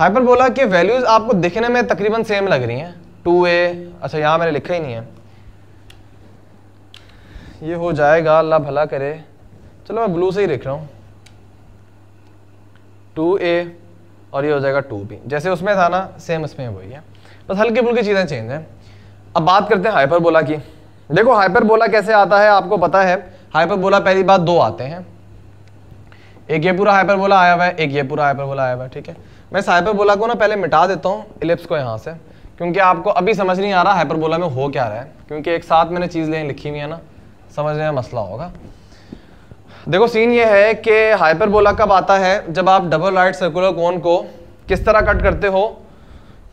hyperbola के values आपको दिखने में तकरीबन सेम लग रही हैं टू ए अच्छा यहाँ मैंने लिखा ही नहीं है ये हो जाएगा अल्लाह भला करे चलो मैं ब्लू से ही लिख रहा हूँ टू ए और ये हो जाएगा टू बी जैसे उसमें था ना सेम उसमें वही है बस हल्की फुल्की चीज़ें चेंज हैं अब बात करते हैं हाइपरबोला की देखो हाइपरबोला कैसे आता है आपको पता है हाइपरबोला पहली बार दो आते हैं एक ये पूरा हाइपरबोला आया हुआ है एक ये पूरा हाइपरबोला आया हुआ है ठीक है मैं साइपरबोला को ना पहले मिटा देता हूँ इलिप्स को यहाँ से क्योंकि आपको अभी समझ नहीं आ रहा हाइपरबोला में हो क्या रहा है क्योंकि एक साथ मैंने चीज़ लिखी हुई है ना समझने में मसला होगा देखो सीन ये है कि हाइपरबोला कब आता है जब आप डबल राइट सर्कुलर कोन को किस तरह कट करते हो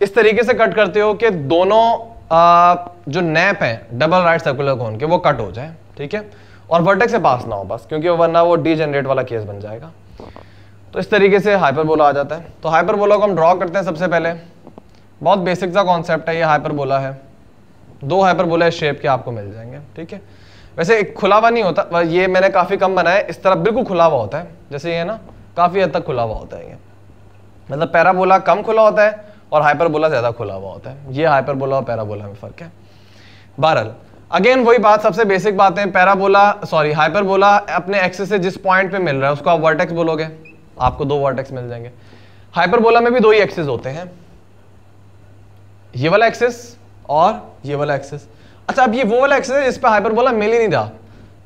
इस तरीके से कट करते हो कि दोनों जो नैप हैं डबल राइट सर्कुलर कोन के वो कट हो जाए ठीक है और वर्टेक्स से पास ना हो बस क्योंकि वरना वो डी जनरेट वाला केस बन जाएगा तो इस तरीके से हाइपरबोला आ जाता है तो हाइपरबोला को हम ड्रॉ करते हैं सबसे पहले बहुत बेसिक सा कॉन्सेप्ट है ये हाइपरबोला है दो हाइपरबोला शेप के आपको मिल जाएंगे ठीक है वैसे एक खुला हुआ नहीं होता ये मैंने काफ़ी कम बनाया इस तरफ बिल्कुल खुला हुआ होता है जैसे ये ना काफ़ी हद तक खुला हुआ होता है ये मतलब पैराबोला कम खुला होता है और हाइपरबोला ज़्यादा खुला हुआ होता है ये हाइपरबोला और पैराबोला में फ़र्क है बहरल अगेन वही बात सबसे बेसिक बात है पैराबोला सॉरी हाइपरबोला अपने एक्सेस से जिस पॉइंट पे मिल रहा है उसको आप वर्टेक्स बोलोगे आपको दो वर्टेक्स मिल जाएंगे हाइपरबोला में भी दो ही एक्सेस होते हैं ये वाला एक्सेस और ये वाला एक्सेस अच्छा अब ये वो वाला एक्सेस है जिस पर हाइपरबोला मिल ही नहीं रहा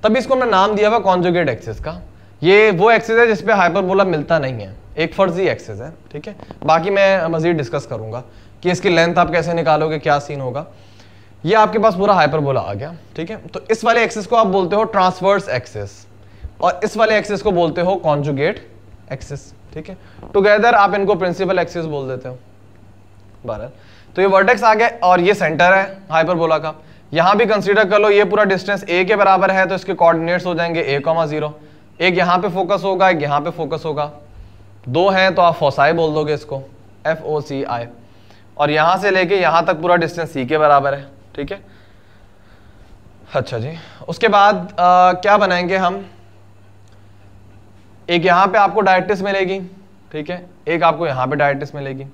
तब इसको हमने नाम दिया हुआ कॉन्जुगेट एक्सेस का ये वो एक्सेस है जिसपे हाइपरबोला मिलता नहीं है एक फर्जी एक्सेस है ठीक है बाकी मैं मजीद डिस्कस करूंगा कि इसकी लेंथ आप कैसे निकालोगे क्या सीन होगा ये आपके पास पूरा हाइपरबोला आ गया ठीक है तो इस वाले एक्सेस को आप बोलते हो ट्रांसवर्स एक्सेस और इस वाले एक्सेस को बोलते हो कॉन्जुगेट एक्सिस ठीक है टुगेदर आप इनको प्रिंसिपल एक्सिस बोल देते हो बहरहाल तो ये वर्टेक्स आ गया और ये सेंटर है हाइपरबोला का यहाँ भी कंसीडर कर लो ये पूरा डिस्टेंस ए के बराबर है तो इसके कोऑर्डिनेट्स हो जाएंगे ए कॉमा जीरो एक यहाँ पे फोकस होगा एक यहाँ पे फोकस होगा दो हैं तो आप फोसाई बोल दोगे इसको एफ ओ सी आई और यहाँ से लेके यहाँ तक पूरा डिस्टेंस सी के बराबर है ठीक है अच्छा जी उसके बाद आ, क्या बनाएंगे हम एक यहाँ पे आपको डायटिस मिलेगी ठीक है एक आपको यहाँ पे डायटिस मिलेगी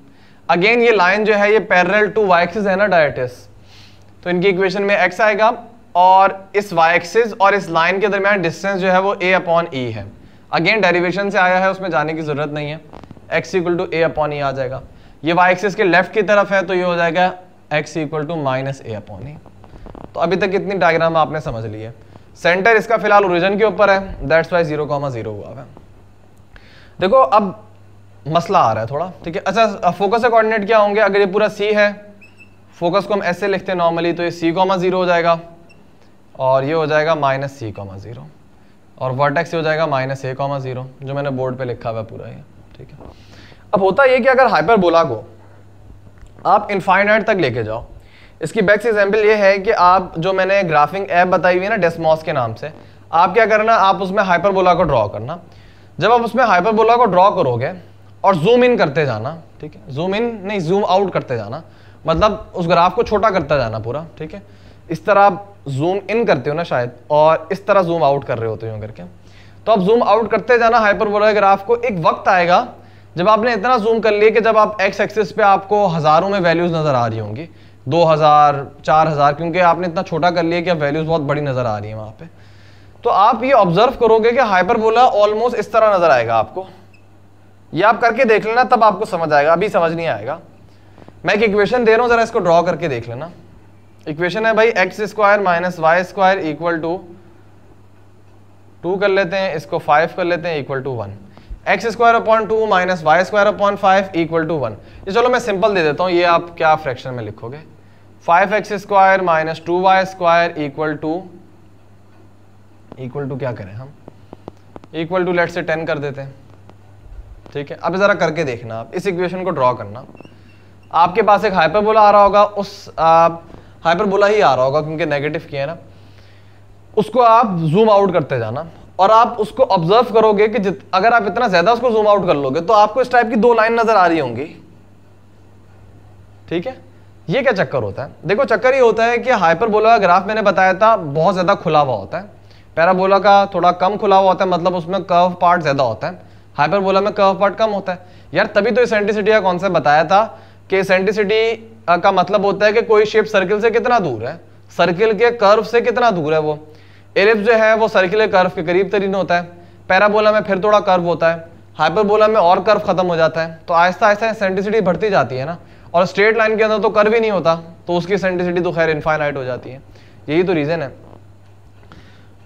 अगेन ये लाइन जो है ये पैरल टू वाइक्सिस है ना डायटिस तो इनकी इक्वेशन में एक्स आएगा और इस वाइक्सिस और इस लाइन के दरमियान डिस्टेंस जो है वो ए अपॉन ई है अगेन डेरिवेशन से आया है उसमें जाने की जरूरत नहीं है x equal to a upon e आ जाएगा ये वाइक्सिस के लेफ्ट की तरफ है तो ये हो जाएगा x equal to minus a upon e तो अभी तक इतनी डायग्राम आपने समझ ली है सेंटर इसका फिलहाल ओरिजन के ऊपर है that's y zero comma zero हुआ है देखो अब मसला आ रहा है थोड़ा ठीक है अच्छा फोकस से कोऑर्डिनेट क्या होंगे अगर ये पूरा सी है फोकस को हम ऐसे लिखते हैं नॉर्मली तो ये सी कॉमा ज़ीरो हो जाएगा और ये हो जाएगा माइनस सी कॉमा ज़ीरो और वर्टेक्स ये हो जाएगा माइनस ए कॉमा ज़ीरो जो मैंने बोर्ड पे लिखा हुआ है पूरा ये ठीक है अब होता ये कि अगर बोला को आप इनफाइनाइट तक लेके जाओ इसकी बेस्ट एग्जाम्पल ये है कि आप जो मैंने ग्राफिंग ऐप बताई हुई है ना डेस्मॉस के नाम से आप क्या करना आप उसमें हाइपरबोला को ड्रॉ करना जब आप उसमें हाइपरबोला को ड्रॉ करोगे और जूम इन करते जाना ठीक है जूम इन नहीं जूम आउट करते जाना मतलब उस ग्राफ को छोटा करता जाना पूरा ठीक है इस तरह आप जूम इन करते हो ना शायद और इस तरह जूम आउट कर रहे होते हो करके तो आप जूम आउट करते जाना हाइपरबोला ग्राफ को एक वक्त आएगा जब आपने इतना जूम कर लिया कि जब आप एक्स एक्सिस पे आपको हज़ारों में वैल्यूज़ नज़र आ रही होंगी दो हज़ार चार हज़ार क्योंकि आपने इतना छोटा कर लिया कि अब वैल्यूज़ बहुत बड़ी नज़र आ रही है वहाँ पर तो आप ये ऑब्जर्व करोगे कि हाइपरबोला ऑलमोस्ट इस तरह नजर आएगा आपको ये आप करके देख लेना तब आपको समझ आएगा अभी समझ नहीं आएगा मैं एक इक्वेशन दे रहा हूँ जरा इसको ड्रॉ करके देख लेना इक्वेशन है भाई x square minus y square equal to two कर लेते हैं इसको फाइव कर लेते हैं equal to one x square upon two minus y square upon five equal to one ये चलो मैं सिंपल दे देता हूँ ये आप क्या फ्रैक्शन में लिखोगे five x square minus two y square equal to equal to क्या करें हम equal to let say ten कर देते हैं ठीक है अब ज़रा करके देखना आप इस इक्वेशन को ड्रॉ करना आपके पास एक हाइपरबोला आ रहा होगा उस हाइपरबोला ही आ रहा होगा क्योंकि नेगेटिव किया है ना उसको आप जूम आउट करते जाना और आप उसको ऑब्जर्व करोगे कि जित, अगर आप इतना ज़्यादा उसको जूम आउट कर लोगे तो आपको इस टाइप की दो लाइन नज़र आ रही होंगी ठीक है ये क्या चक्कर होता है देखो चक्कर ये होता है कि हाइपरबोला का ग्राफ मैंने बताया था बहुत ज़्यादा खुला हुआ होता है पैराबोला का थोड़ा कम खुला हुआ होता है मतलब उसमें कर्व पार्ट ज़्यादा होता है हाइपरबोला में कर्व पार्ट कम होता है यार तभी तो इसेंट्रिसिटी का कॉन्सेप्ट बताया था कि इसेंट्रिसिटी का मतलब होता है कि कोई शेप सर्किल से कितना दूर है सर्किल के कर्व से कितना दूर है वो एलिप्स जो है वो सर्किल कर्व के करीब तरीन होता है पैराबोला में फिर थोड़ा कर्व होता है हाइपरबोला में और कर्व खत्म हो जाता है तो आहिस्ता आहिस्ता सेंटिसिटी बढ़ती जाती है ना और स्ट्रेट लाइन के अंदर तो कर्व ही नहीं होता तो उसकी सेंटिसिटी तो खैर इनफाइनाइट हो जाती है यही तो रीज़न है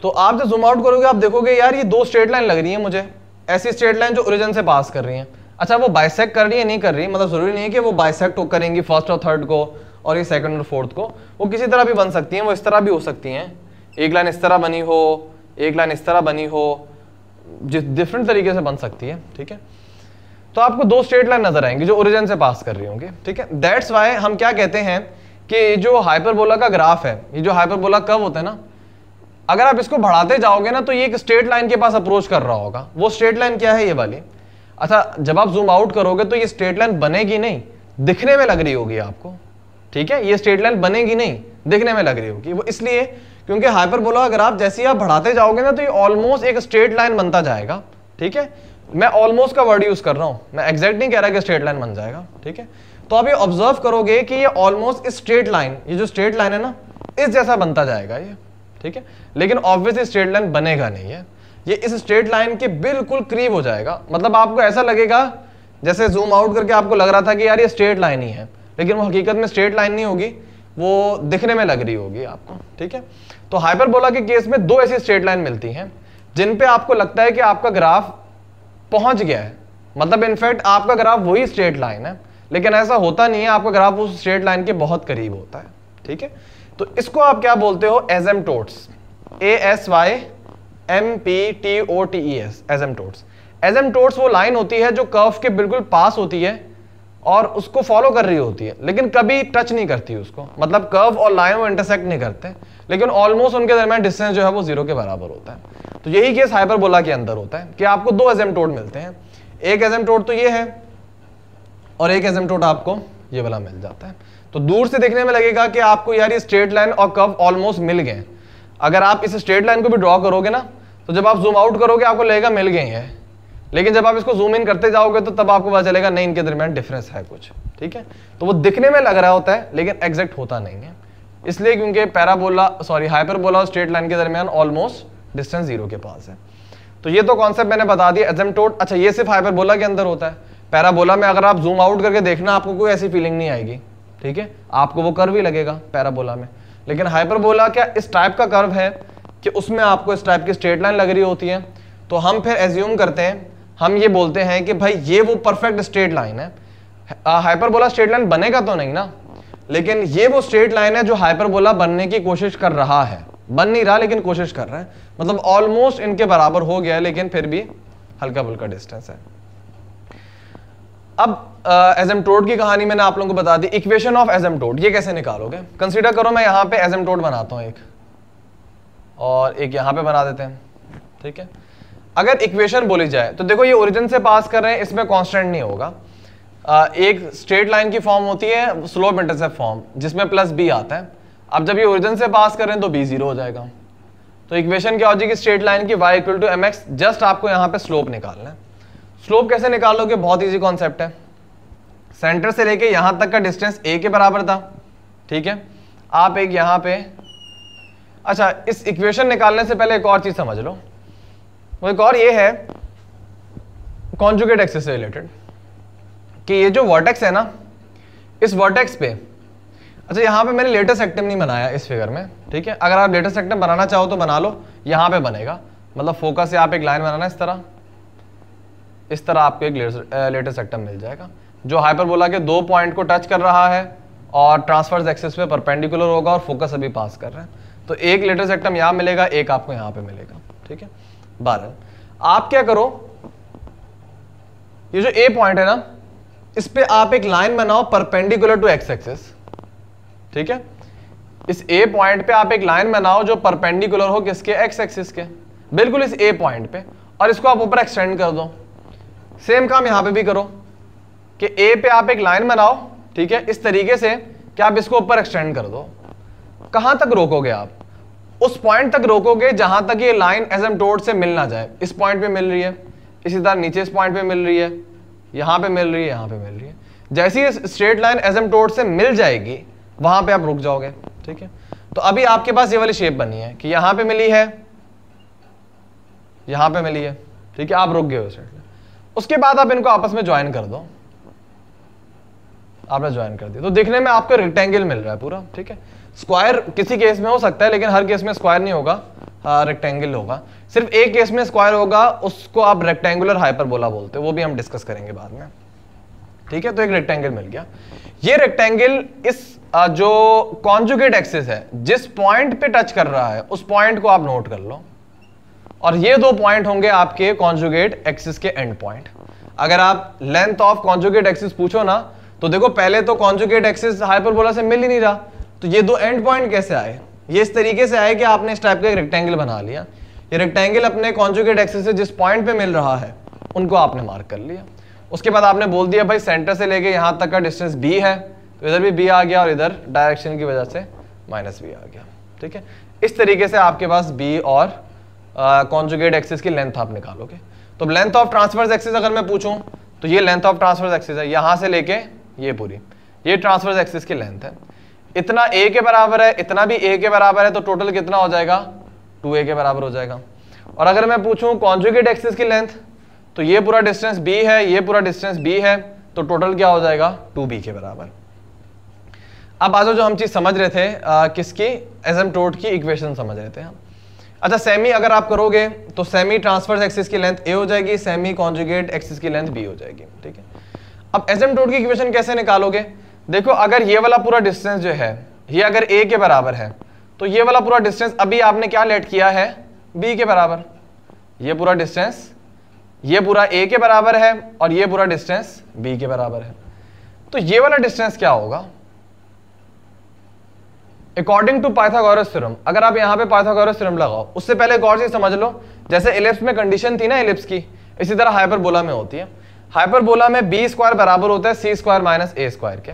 तो आप जब जूम आउट करोगे आप देखोगे यार ये दो स्ट्रेट लाइन लग रही है मुझे ऐसी स्ट्रेट लाइन जो ओरिजिन से पास कर रही है अच्छा वो बाइसेक्ट कर रही है नहीं कर रही मतलब ज़रूरी नहीं है कि वो बाइसेक्ट तो करेंगी फर्स्ट और थर्ड को और ये सेकंड और फोर्थ को वो किसी तरह भी बन सकती हैं वो इस तरह भी हो सकती हैं एक लाइन इस तरह बनी हो एक लाइन इस तरह बनी हो जिस डिफरेंट तरीके से बन सकती है ठीक है तो आपको दो स्ट्रेट लाइन नजर आएंगी जो ओरिजिन से पास कर रही होंगी ठीक है दैट्स वाई हम क्या कहते हैं कि जो हाइपरबोला का ग्राफ है ये जो हाइपरबोला कब होता है ना अगर आप इसको बढ़ाते जाओगे ना तो ये एक स्ट्रेट लाइन के पास अप्रोच कर रहा होगा वो स्ट्रेट लाइन क्या है ये वाली अच्छा जब आप जूम आउट करोगे तो ये स्ट्रेट लाइन बनेगी नहीं दिखने में लग रही होगी आपको ठीक है ये स्ट्रेट लाइन बनेगी नहीं दिखने में लग रही होगी वो इसलिए क्योंकि हाइपरबोला अगर आप जैसे ही आप बढ़ाते जाओगे ना तो ये ऑलमोस्ट एक स्ट्रेट लाइन बनता जाएगा ठीक है मैं ऑलमोस्ट का वर्ड यूज कर रहा हूँ मैं एग्जैक्ट नहीं कह रहा कि स्ट्रेट लाइन बन जाएगा ठीक है तो आप ये ऑब्जर्व करोगे कि ये ऑलमोस्ट स्ट्रेट लाइन ये जो स्ट्रेट लाइन है ना इस जैसा बनता जाएगा ये ठीक है लेकिन ऑब्वियसली स्ट्रेट लाइन बनेगा नहीं है ये इस स्ट्रेट लाइन के बिल्कुल करीब हो जाएगा मतलब आपको ऐसा लगेगा जैसे जूम आउट करके आपको लग रहा था कि यार ये स्ट्रेट लाइन ही है लेकिन वो हकीकत में स्ट्रेट लाइन नहीं होगी वो दिखने में लग रही होगी आपको ठीक है तो हाइपरबोला के केस में दो ऐसी स्ट्रेट लाइन मिलती हैं जिन पे आपको लगता है कि आपका ग्राफ पहुंच गया है मतलब इनफैक्ट आपका ग्राफ वही स्ट्रेट लाइन है लेकिन ऐसा होता नहीं है आपका ग्राफ उस स्ट्रेट लाइन के बहुत करीब होता है ठीक है तो इसको आप क्या बोलते हो टोट्स A S Y M P T O T E S एस एजमटोट्स टोट्स वो लाइन होती है जो कर्व के बिल्कुल पास होती है और उसको फॉलो कर रही होती है लेकिन कभी टच नहीं करती उसको मतलब कर्व और लाइन वो इंटरसेक्ट नहीं करते लेकिन ऑलमोस्ट उनके दरमियान डिस्टेंस जो है वो जीरो के बराबर होता है तो यही केस हाइपरबोला के अंदर होता है कि आपको दो एजम टोट मिलते हैं एक एजम टोट तो ये है और एक एजम टोट आपको ये वाला मिल जाता है तो दूर से देखने में लगेगा कि आपको यार ये स्ट्रेट लाइन और कव ऑलमोस्ट मिल गए अगर आप इस स्ट्रेट लाइन को भी ड्रॉ करोगे ना तो जब आप जूम आउट करोगे आपको लगेगा मिल गए हैं लेकिन जब आप इसको जूम इन करते जाओगे तो तब आपको पता चलेगा नहीं इनके दरमियान डिफरेंस है कुछ ठीक है तो वो दिखने में लग रहा होता है लेकिन एग्जैक्ट होता नहीं है इसलिए क्योंकि पैराबोला सॉरी हाइपरबोला और स्ट्रेट लाइन के दरमियान ऑलमोस्ट डिस्टेंस जीरो के पास है तो ये तो कॉन्सेप्ट मैंने बता दिया एजमटोट अच्छा ये सिर्फ हाइपरबोला के अंदर होता है पैराबोला में अगर आप जूम आउट करके देखना आपको कोई ऐसी फीलिंग नहीं आएगी ठीक है आपको वो कर्व ही लगेगा पैराबोला में लेकिन हाइपरबोला क्या इस टाइप का कर्व है कि उसमें आपको इस टाइप की स्ट्रेट लाइन लग रही होती है तो हम फिर एज्यूम करते हैं हम ये बोलते हैं कि भाई ये वो परफेक्ट स्ट्रेट लाइन है हाइपरबोला स्ट्रेट लाइन बनेगा तो नहीं ना लेकिन ये वो स्ट्रेट लाइन है जो हाइपरबोला बनने की कोशिश कर रहा है बन नहीं रहा लेकिन कोशिश कर रहा है मतलब ऑलमोस्ट इनके बराबर हो गया लेकिन फिर भी हल्का फुल्का डिस्टेंस है अब एजमटोड uh, की कहानी मैंने आप लोगों को बता दी इक्वेशन ऑफ एजमटोड ये कैसे निकालोगे कंसिडर करो मैं यहाँ पे एजमटोड बनाता हूँ एक और एक यहाँ पे बना देते हैं ठीक है अगर इक्वेशन बोली जाए तो देखो ये ओरिजिन से पास कर रहे हैं इसमें कांस्टेंट नहीं होगा आ, uh, एक स्ट्रेट लाइन की फॉर्म होती है स्लोप इंटरसेप्ट फॉर्म जिसमें प्लस बी आता है अब जब ये ओरिजिन से पास कर रहे हैं तो बी जीरो हो जाएगा तो इक्वेशन क्या हो जाएगी स्ट्रेट लाइन की y equal to m x just आपको यहाँ पे स्लोप निकालना है स्लोप कैसे निकालोगे बहुत ईजी कॉन्सेप्ट है सेंटर से लेके यहां तक का डिस्टेंस ए के बराबर था ठीक है आप एक यहां पे अच्छा इस इक्वेशन निकालने से पहले एक और चीज़ समझ लो वो एक और ये है कॉन्जुगेट एक्सेस से रिलेटेड कि ये जो वर्टेक्स है ना इस वर्टेक्स पे अच्छा यहाँ पे मैंने लेटेस्ट एक्टम नहीं बनाया इस फिगर में ठीक है अगर आप लेटेस्ट एक्टम बनाना चाहो तो बना लो यहां पे बनेगा मतलब फोकस से आप एक लाइन बनाना इस तरह इस तरह आपको एक लेटेस्ट एक्टम मिल जाएगा जो हाइपरबोला के दो पॉइंट को टच कर रहा है और ट्रांसफर्स एक्सेस पे परपेंडिकुलर होगा और फोकस अभी पास कर रहे हैं तो एक लेटर सेक्टम यहाँ मिलेगा एक आपको यहाँ पे मिलेगा ठीक है बारह आप क्या करो ये जो ए पॉइंट है ना इस पर आप एक लाइन बनाओ परपेंडिकुलर टू एक्स एक्सेस ठीक है इस ए पॉइंट पे आप एक लाइन बनाओ जो परपेंडिकुलर हो किसके एक्स एक्सिस के बिल्कुल इस ए पॉइंट पे और इसको आप ऊपर एक्सटेंड कर दो सेम काम यहां पे भी करो कि ए पे आप एक लाइन बनाओ ठीक है इस तरीके से कि आप इसको ऊपर एक्सटेंड कर दो कहां तक रोकोगे आप उस पॉइंट तक रोकोगे जहां तक ये लाइन एज एम टोड से मिल ना जाए इस पॉइंट पे मिल रही है इसी तरह नीचे इस पॉइंट पे मिल रही है यहां पे मिल रही है यहां पे मिल रही है जैसी straight line asymptote से मिल जाएगी वहां पे आप रुक जाओगे ठीक है तो अभी आपके पास ये वाली शेप बनी है कि यहां पर मिली है यहां पर मिली है ठीक है आप रुक गए उसके बाद आप इनको आपस में ज्वाइन कर दो आपने ज्वाइन कर दिया तो देखने में आपको रेक्टेंगल मिल रहा है पूरा ठीक है स्क्वायर किसी केस में हो सकता है लेकिन हर केस में स्क्वायर नहीं होगा रेक्टेंगल हाँ, होगा सिर्फ एक केस में स्क्वायर होगा उसको आप रेक्टेंगुलर हाइपरबोला बोलते हो वो भी हम डिस्कस करेंगे बाद में ठीक है तो एक रेक्टेंगल मिल गया ये रेक्टेंगल इस जो कॉन्जुगेट एक्सिस है जिस पॉइंट पे टच कर रहा है उस पॉइंट को आप नोट कर लो और ये दो पॉइंट होंगे आपके कॉन्जुगेट एक्सिस के एंड पॉइंट अगर आप लेंथ ऑफ कॉन्जुगेट एक्सिस पूछो ना तो देखो पहले तो कॉन्जुकेट एक्सिस हाइपरबोला से मिल ही नहीं रहा तो ये दो एंड पॉइंट कैसे आए ये इस तरीके से आए कि आपने इस टाइप का एक रेक्टेंगल बना लिया ये रेक्टेंगल अपने कॉन्जुकेट एक्सिस से जिस पॉइंट पे मिल रहा है उनको आपने मार्क कर लिया उसके बाद आपने बोल दिया भाई सेंटर से लेके यहाँ तक का डिस्टेंस बी है तो इधर भी बी आ गया और इधर डायरेक्शन की वजह से माइनस बी आ गया ठीक है इस तरीके से आपके पास बी और कॉन्जुकेट एक्सिस की लेंथ आप निकालोगे तो लेंथ ऑफ ट्रांसफर्स एक्सिस अगर मैं पूछूं तो ये लेंथ ऑफ ट्रांसफर्स एक्सिस है यहाँ से लेके ये पूरी ये ट्रांसवर्स एक्सिस की लेंथ है इतना ए के बराबर है इतना भी ए के बराबर है तो टोटल कितना हो जाएगा टू ए के बराबर हो जाएगा और अगर मैं पूछूं कॉन्जुगेट एक्सिस की लेंथ तो ये पूरा डिस्टेंस बी है ये पूरा डिस्टेंस बी है तो टोटल क्या हो जाएगा टू बी के बराबर अब आज जो हम चीज़ समझ रहे थे आ, किसकी एजम टोट की इक्वेशन समझ रहे थे हम अच्छा सेमी अगर आप करोगे तो सेमी ट्रांसफर्स एक्सिस की लेंथ ए हो जाएगी सेमी कॉन्जुगेट एक्सिस की लेंथ बी हो जाएगी ठीक है अब एस एम की इक्वेशन कैसे निकालोगे देखो अगर ये वाला पूरा डिस्टेंस जो है ये अगर ए के बराबर है तो ये वाला पूरा डिस्टेंस अभी आपने क्या लेट किया है बी के बराबर ये पूरा डिस्टेंस ये पूरा ए के बराबर है और ये पूरा डिस्टेंस बी के बराबर है तो ये वाला डिस्टेंस क्या होगा अकॉर्डिंग टू पाइथागोरस थ्योरम अगर आप यहां पे पाइथागोरस थ्योरम लगाओ उससे पहले एक और चीज समझ लो जैसे इलिप्स में कंडीशन थी ना इलिप्स की इसी तरह हाइपरबोला में होती है हाइपरबोला में बी स्क्वायर बराबर होता है c square minus a square के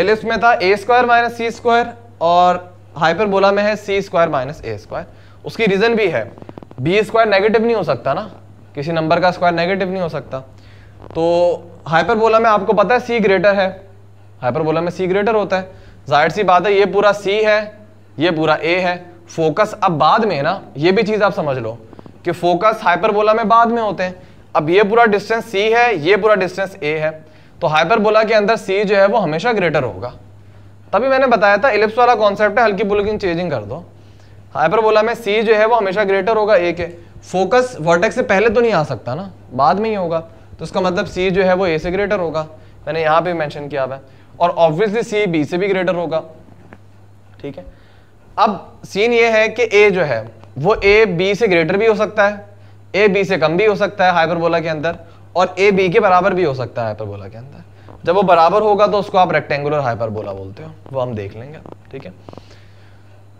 एलिप्स में था a square minus c square और हाइपरबोला में है c square minus a square उसकी रीज़न भी है बी स्क्वायर नेगेटिव नहीं हो सकता ना किसी नंबर का स्क्वायर नेगेटिव नहीं हो सकता तो हाइपरबोला में आपको पता है सी ग्रेटर है हाइपरबोला में सी ग्रेटर होता है जाहिर सी बात है ये पूरा सी है ये पूरा ए है फोकस अब बाद में ना ये भी चीज़ आप समझ लो कि फोकस हाइपरबोला में बाद में होते हैं अब ये पूरा डिस्टेंस सी है ये पूरा डिस्टेंस ए है तो हाइपरबोला के अंदर सी जो है वो हमेशा ग्रेटर होगा तभी मैंने बताया था इलिप्स वाला कॉन्सेप्ट है हल्की बुलकिंग चेंजिंग कर दो हाइपरबोला में सी जो है वो हमेशा ग्रेटर होगा ए के फोकस वर्टेक से पहले तो नहीं आ सकता ना बाद में ही होगा तो उसका मतलब सी जो है वो ए से ग्रेटर होगा मैंने यहाँ पे मैंशन किया हुआ है और ऑब्वियसली सी बी से भी ग्रेटर होगा ठीक है अब सीन ये है कि ए जो है वो ए बी से ग्रेटर भी हो सकता है ए बी से कम भी हो सकता है हाइपरबोला के अंदर और ए बी के बराबर भी हो सकता है हाइपरबोला के अंदर जब वो बराबर होगा तो उसको आप रेक्टेंगुलर हाइपरबोला बोलते हो वो हम देख लेंगे ठीक है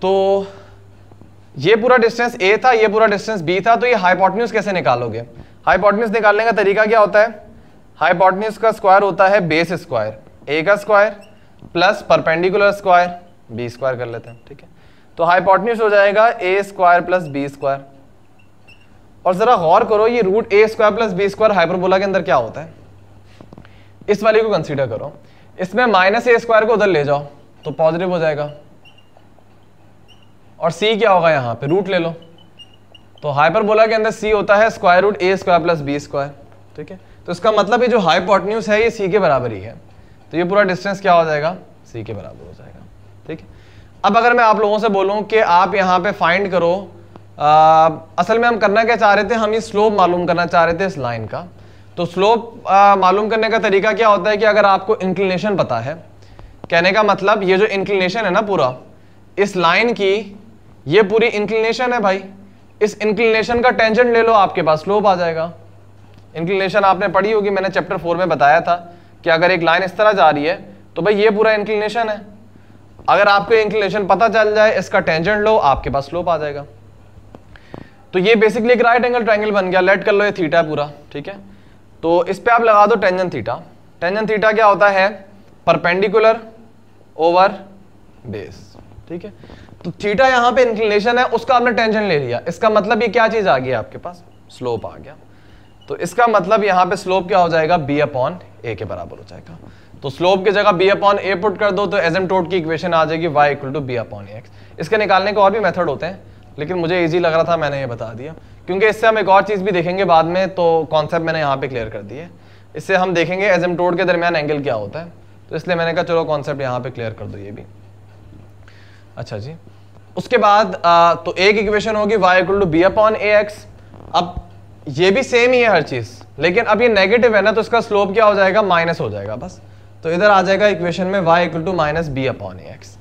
तो ये पूरा डिस्टेंस ए था ये पूरा डिस्टेंस बी था तो ये हाइपोटन्यूज कैसे निकालोगे हाइपोटन्यूज निकालने का तरीका क्या होता है हाइपोटन्यूज का स्क्वायर होता है बेस स्क्वायर ए का square plus perpendicular square b square कर लेते हैं ठीक है तो हाइपोटन्यूज हो जाएगा a square plus b square और जरा गौर करो ये root a square plus b square hyperbola के अंदर क्या होता है इस वाले को कंसीडर करो इसमें माइनस ए स्क्वायर को उधर ले जाओ तो पॉजिटिव हो जाएगा और सी क्या होगा यहाँ पे रूट ले लो तो हाइपरबोला के अंदर सी होता है square root a square plus b square ठीक है तो इसका मतलब ये जो हाइपोटन्यूस है ये सी के बराबर ही है तो ये पूरा डिस्टेंस क्या हो जाएगा सी के बराबर हो जाएगा ठीक है अब अगर मैं आप लोगों से बोलूँ कि आप यहाँ पे फाइंड करो आ, असल में हम करना क्या चाह रहे थे हम ये स्लोप मालूम करना चाह रहे थे इस लाइन का तो स्लोप मालूम करने का तरीका क्या होता है कि अगर आपको इंक्लिनेशन पता है कहने का मतलब ये जो इंक्लिनेशन है ना पूरा इस लाइन की ये पूरी इंक्लिनेशन है भाई इस इंक्लिनेशन का टेंजेंट ले लो आपके पास स्लोप आ जाएगा इंक्लिनेशन आपने पढ़ी होगी मैंने चैप्टर फोर में बताया था कि अगर एक लाइन इस तरह जा रही है तो भाई ये पूरा इंक्लिनेशन है अगर आपको इंक्लिनेशन पता चल जाए इसका टेंजेंट लो आपके पास स्लोप आ जाएगा तो ये बेसिकली एक राइट एंगल ट्राइंगल बन गया लेट कर लो ये थीटा है पूरा ठीक है तो इस पर आप लगा दो टेंजन थीटा टेंजन थीटा क्या होता है परपेंडिकुलर ओवर बेस ठीक है तो थीटा यहाँ पे इंक्लिनेशन है उसका आपने टेंशन ले लिया इसका मतलब ये क्या चीज़ आ गई आपके पास स्लोप आ गया तो इसका मतलब यहाँ पे स्लोप क्या हो जाएगा बी अपॉन ए के बराबर हो जाएगा तो स्लोप की जगह बी अपॉन ए पुट कर दो तो एजम की इक्वेशन आ जाएगी y equal to b upon x इसके निकालने के और भी मेथड होते हैं लेकिन मुझे ईजी लग रहा था मैंने ये बता दिया क्योंकि इससे हम एक और चीज़ भी देखेंगे बाद में तो कॉन्सेप्ट मैंने यहाँ पे क्लियर कर दिए इससे हम देखेंगे एजमटोड के दरमियान एंगल क्या होता है तो इसलिए मैंने कहा चलो कॉन्सेप्ट यहाँ पे क्लियर कर दो ये भी अच्छा जी उसके बाद आ, तो एक इक्वेशन होगी y equal to b upon a x अब ये भी सेम ही है हर चीज़ लेकिन अब ये नेगेटिव है ना तो इसका स्लोप क्या हो जाएगा माइनस हो जाएगा बस तो इधर आ जाएगा इक्वेशन में y equal to minus b upon a x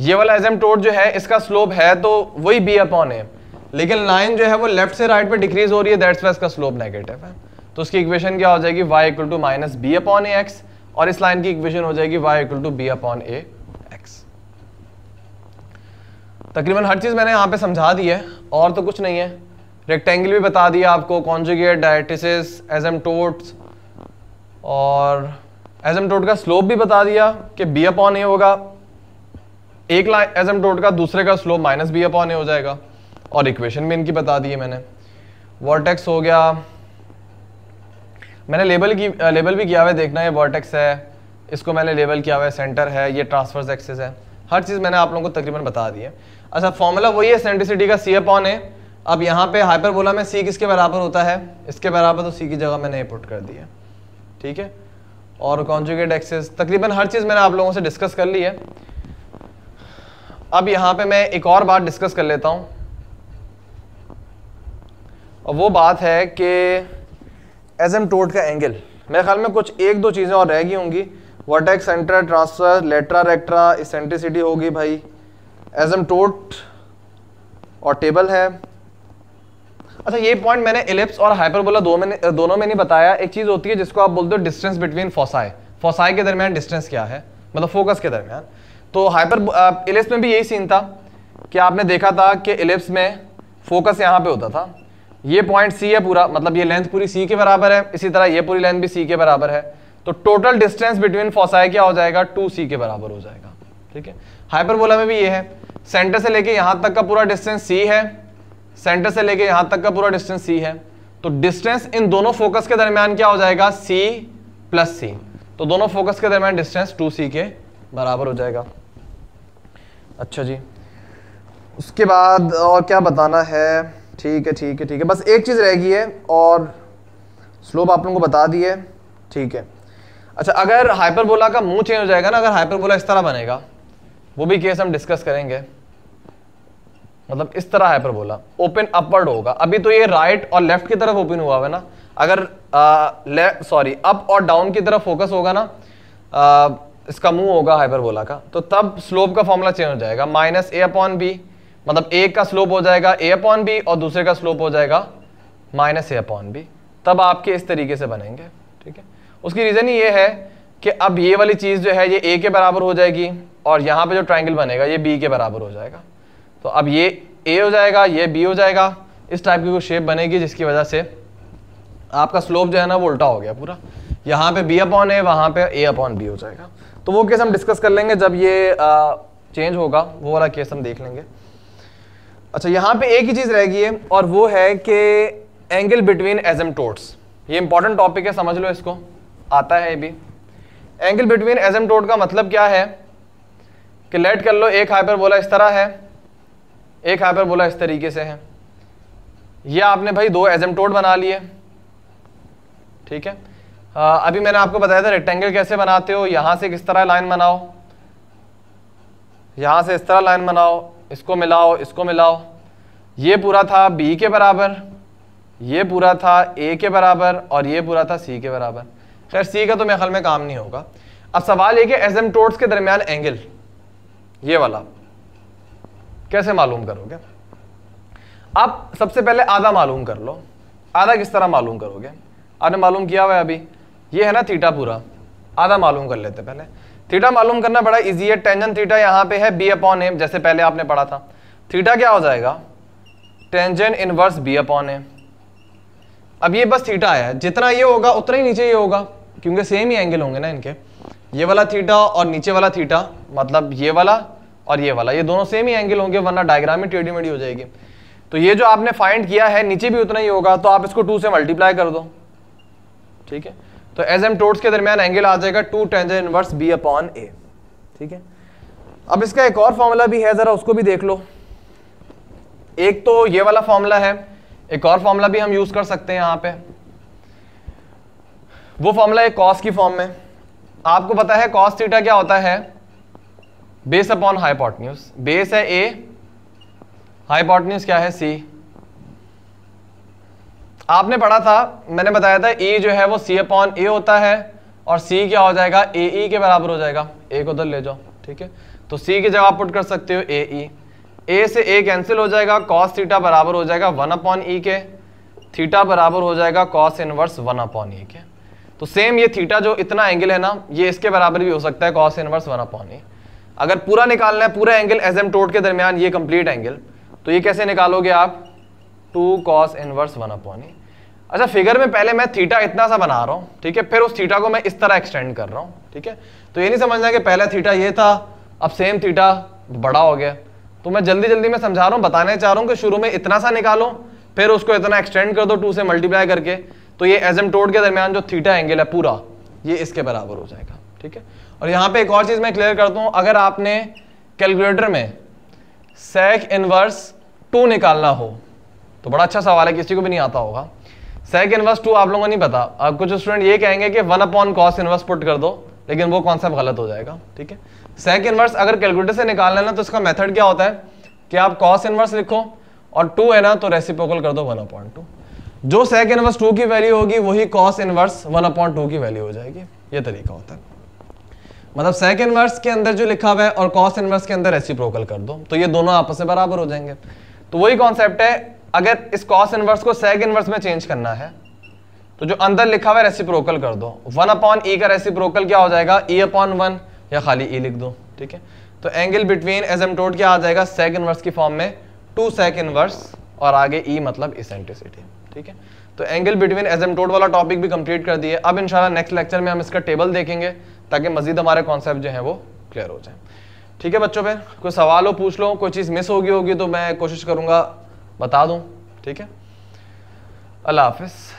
ये वाला एजम टोट जो है इसका स्लोप है तो वही बी अपॉन है लेकिन लाइन जो है वो लेफ्ट से राइट पे डिक्रीज हो रही है दैट्स इसका स्लोप नेगेटिव है तो उसकी इक्वेशन क्या हो जाएगी y equal to minus b upon x और इस लाइन की इक्वेशन हो जाएगी y equal to b upon a x तकरीबन हर चीज़ मैंने यहाँ पे समझा दी है और तो कुछ नहीं है रेक्टेंगल भी बता दिया आपको कॉन्जुगेट डायटिसिस एजमटोट्स और एजमटोट का स्लोप भी बता दिया कि बी अपॉन ए होगा एक एजम डोट का दूसरे का slope minus b upon a हो जाएगा और इक्वेशन भी इनकी बता दी है मैंने वर्टेक्स हो गया मैंने लेबल की लेबल भी किया हुआ है देखना ये वर्टेक्स है इसको मैंने लेबल किया हुआ है सेंटर है ये ट्रांसफर्स एक्सेस है हर चीज़ मैंने आप लोगों को तकरीबन बता दी है अच्छा फॉर्मूला वही है सेंट्रिसिटी का सी अपॉन ए अब यहाँ पे हाइपरबोला में सी किसके बराबर होता है इसके बराबर तो सी की जगह मैंने ये पुट कर दिया ठीक है और कॉन्जुगेट एक्सेस तकरीबन हर चीज़ मैंने आप लोगों से डिस्कस कर ली है अब यहां पे मैं एक और बात डिस्कस कर लेता हूं और वो बात है कि एज एम टोट का एंगल मेरे ख्याल में कुछ एक दो चीज़ें और रह गई होंगी vertex centre transverse latera recta eccentricity होगी भाई एज एम टोट और टेबल है अच्छा ये पॉइंट मैंने इलिप्स और हाइपरबोला दो में दोनों में नहीं बताया एक चीज़ होती है जिसको आप बोलते हो डिस्टेंस बिटवीन फोसाई फोसाई के दरमियान डिस्टेंस क्या है मतलब फोकस के दरमियान तो हाइपर एलिप्स में भी यही सीन था कि आपने देखा था कि एलिप्स में फोकस यहाँ पे होता था ये पॉइंट सी है पूरा मतलब ये लेंथ पूरी सी के बराबर है इसी तरह ये पूरी लेंथ भी सी के बराबर है तो टोटल डिस्टेंस बिटवीन फोसाई क्या हो जाएगा टू सी के बराबर हो जाएगा ठीक है हाइपरबोला में भी ये है सेंटर से लेके यहाँ तक का पूरा डिस्टेंस सी है सेंटर से लेके यहाँ तक का पूरा डिस्टेंस सी है तो डिस्टेंस इन दोनों फोकस के दरमियान क्या हो जाएगा सी प्लस सी तो दोनों फोकस के दरमियान डिस्टेंस टू सी के बराबर हो जाएगा अच्छा जी उसके बाद और क्या बताना है ठीक है ठीक है ठीक है बस एक चीज़ रह गई है और स्लोप आप लोगों को बता दी है ठीक है अच्छा अगर हाइपरबोला का मुंह चेंज हो जाएगा ना अगर हाइपरबोला इस तरह बनेगा वो भी केस हम डिस्कस करेंगे मतलब इस तरह हाइपरबोला ओपन अपवर्ड होगा अभी तो ये राइट और लेफ्ट की तरफ ओपन हुआ है ना अगर सॉरी अप और डाउन की तरफ फोकस होगा ना इसका मुंह होगा हाइपरबोला का तो तब स्लोप का फॉर्मूला चेंज हो जाएगा माइनस ए अपॉन बी मतलब एक का स्लोप हो जाएगा ए अपॉन बी और दूसरे का स्लोप हो जाएगा माइनस ए अपॉन बी तब आपके इस तरीके से बनेंगे ठीक है उसकी रीज़न ये है कि अब ये वाली चीज़ जो है ये ए के बराबर हो जाएगी और यहाँ पर जो ट्राइंगल बनेगा ये बी के बराबर हो जाएगा तो अब ये ए हो जाएगा ये बी हो जाएगा इस टाइप की कोई शेप बनेगी जिसकी वजह से आपका स्लोप जो है ना वो उल्टा हो गया पूरा यहाँ पे बी अपॉन ए वहाँ पे ए अपॉन बी हो जाएगा तो वो केस हम डिस्कस कर लेंगे जब ये चेंज होगा वो वाला केस हम देख लेंगे अच्छा यहाँ पे एक ही चीज़ रह गई है और वो है कि एंगल बिटवीन एजमटोड्स ये इंपॉर्टेंट टॉपिक है समझ लो इसको आता है ये भी एंगल बिटवीन एजमटोड का मतलब क्या है कि लेट कर लो एक हाइपर बोला इस तरह है एक हाइपर बोला इस तरीके से है ये आपने भाई दो एजम बना लिए ठीक है आ, हाँ, अभी मैंने आपको बताया था रेक्टेंगल कैसे बनाते हो यहाँ से किस तरह लाइन बनाओ यहाँ से इस तरह लाइन बनाओ इसको मिलाओ इसको मिलाओ ये पूरा था बी के बराबर ये पूरा था ए के बराबर और ये पूरा था सी के बराबर खैर सी का तो मेरे ख्याल में काम नहीं होगा अब सवाल ये कि एजम टोट्स के दरमियान एंगल ये वाला कैसे मालूम करोगे आप सबसे पहले आधा मालूम कर लो आधा किस तरह मालूम करोगे आपने मालूम किया हुआ है अभी ये है ना थीटा पूरा आधा मालूम कर लेते पहले थीटा मालूम करना बड़ा इजी है टेंजन थीटा यहाँ पे है बी अपॉन ए जैसे पहले आपने पढ़ा था थीटा क्या हो जाएगा tangent inverse b upon a अब ये बस थीटा है जितना ये होगा उतना ही नीचे ये होगा क्योंकि सेम ही एंगल होंगे ना इनके ये वाला थीटा और नीचे वाला थीटा मतलब ये वाला और ये वाला ये दोनों सेम ही एंगल होंगे वरना डायग्राम ही टेढ़ी मेढ़ी हो जाएगी तो ये जो आपने फाइंड किया है नीचे भी उतना ही होगा तो आप इसको टू से मल्टीप्लाई कर दो ठीक है तो एजमटोड्स के दरमियान एंगल आ जाएगा two tangent inverse b upon a ठीक है अब इसका एक और फॉर्मूला भी है ज़रा उसको भी देख लो एक तो ये वाला फॉर्मूला है एक और फॉर्मूला भी हम यूज़ कर सकते हैं यहां पे वो फॉर्मूला है कॉस की फॉर्म में आपको पता है कॉस थीटा क्या होता है बेस अपॉन हाईपोटन्यूज बेस है ए हाईपोटन्यूज क्या है सी आपने पढ़ा था मैंने बताया था ई e जो है वो सी अपॉन ए होता है और सी क्या हो जाएगा ए ई e के बराबर हो जाएगा ए को उधर ले जाओ ठीक है तो सी की जगह पुट कर सकते हो ए ई ए से ए कैंसिल हो जाएगा कॉस थीटा बराबर हो जाएगा वन अपॉन ई के थीटा बराबर हो जाएगा cos inverse one upon e के तो सेम ये थीटा जो इतना एंगल है ना ये इसके बराबर भी हो सकता है cos inverse one upon e अगर पूरा निकालना है पूरा एंगल एज एम टोट के दरमियान ये कंप्लीट एंगल तो ये कैसे निकालोगे आप two cos inverse one upon e अच्छा फिगर में पहले मैं थीटा इतना सा बना रहा हूँ ठीक है फिर उस थीटा को मैं इस तरह एक्सटेंड कर रहा हूँ ठीक है तो ये नहीं समझना कि पहला थीटा ये था अब सेम थीटा बड़ा हो गया तो मैं जल्दी जल्दी मैं समझा रहा हूँ बताने चाह रहा हूँ कि शुरू में इतना सा निकालो फिर उसको इतना एक्सटेंड कर दो टू से मल्टीप्लाई करके तो ये एजम टोड के दरमियान जो थीटा एंगल है पूरा ये इसके बराबर हो जाएगा ठीक है और यहाँ पे एक और चीज़ मैं क्लियर करता हूँ अगर आपने कैलकुलेटर में सेक इनवर्स टू निकालना हो तो बड़ा अच्छा सवाल है किसी को भी नहीं आता होगा सेक इनवर्स टू आप लोगों को नहीं पता अब कुछ स्टूडेंट ये कहेंगे कि one upon cos inverse put कर दो लेकिन वो कॉन्सेप्ट गलत हो जाएगा ठीक है सेक इनवर्स अगर कैलकुलेटर से निकाल लेना तो इसका मेथड क्या होता है कि आप कॉस इनवर्स लिखो और टू है ना तो रेसिप्रोकल कर दो वन अपॉन टू जो सेक इनवर्स टू की वैल्यू होगी वही cos inverse one upon two की वैल्यू हो जाएगी ये तरीका होता है मतलब सेक इनवर्स के अंदर जो लिखा हुआ है और कॉस इनवर्स के अंदर रेसिप्रोकल कर दो तो ये दोनों आपस में बराबर हो जाएंगे तो वही कॉन्सेप्ट है अगर इस कॉस इनवर्स को सेग इनवर्स में चेंज करना है तो जो अंदर लिखा हुआ है रेसिप्रोकल कर दो वन अपॉन ई का रेसिप्रोकल क्या हो जाएगा ई अपॉन वन या खाली ई e लिख दो ठीक है तो angle between asymptote क्या आ जाएगा सेक इनवर्स की फॉर्म में टू सेक इनवर्स और आगे ई e मतलब इसेंट्रिसिटी ठीक है तो angle between asymptote वाला टॉपिक भी कंप्लीट कर दिए अब इनशाला नेक्स्ट लेक्चर में हम इसका टेबल देखेंगे ताकि मजीद हमारे कॉन्सेप्ट जो है वो क्लियर हो जाए ठीक है बच्चों पर कोई सवाल हो पूछ लो कोई चीज़ मिस होगी होगी तो मैं कोशिश करूँगा बता दूँ ठीक है अल्लाह हाफिज़